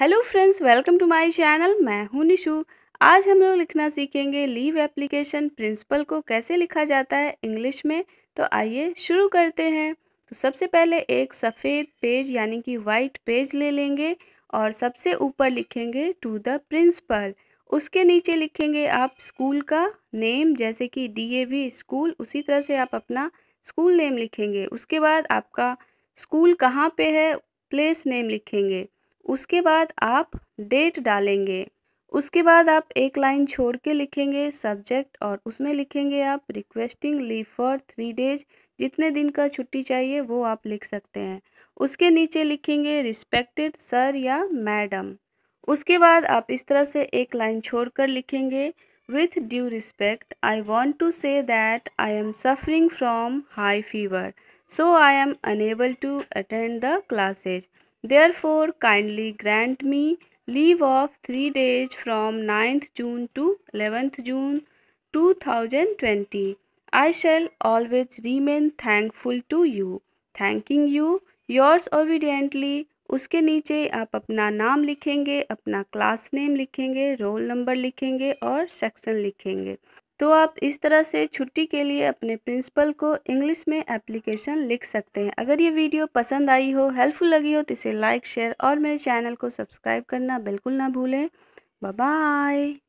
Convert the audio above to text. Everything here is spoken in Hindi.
Hello friends welcome to my channel मैं हूं निशु आज हम लोग लिखना सीखेंगे लीव एप्लीकेशन प्रिंसिपल को कैसे लिखा जाता है इंग्लिश में तो आइए शुरू करते हैं तो सबसे पहले एक सफ़ेद पेज यानी कि वाइट पेज ले लेंगे और सबसे ऊपर लिखेंगे टू द प्रिंसिपल उसके नीचे लिखेंगे आप स्कूल का नेम जैसे कि डी स्कूल उसी तरह से आप अपना स्कूल नेम लिखेंगे उसके बाद आपका स्कूल कहाँ पे है प्लेस नेम लिखेंगे उसके बाद आप डेट डालेंगे उसके बाद आप एक लाइन छोड़ के लिखेंगे सब्जेक्ट और उसमें लिखेंगे आप requesting leave for three days जितने दिन का छुट्टी चाहिए वो आप लिख सकते हैं उसके नीचे लिखेंगे रिस्पेक्टेड सर या मैडम उसके बाद आप इस तरह से एक लाइन छोड़कर लिखेंगे with due respect I want to say that I am suffering from high fever so I am unable to attend the classes Therefore, kindly grant me leave of three days from 9th June to 11th June 2020. I shall always remain thankful to you. Thanking you, yours obediently. उसके नीचे आप अपना नाम लिखेंगे अपना क्लास नेम लिखेंगे रोल नंबर लिखेंगे और सेक्शन लिखेंगे तो आप इस तरह से छुट्टी के लिए अपने प्रिंसिपल को इंग्लिश में एप्लीकेशन लिख सकते हैं अगर ये वीडियो पसंद आई हो हेल्पफुल लगी हो तो इसे लाइक शेयर और मेरे चैनल को सब्सक्राइब करना बिल्कुल ना भूलें बाय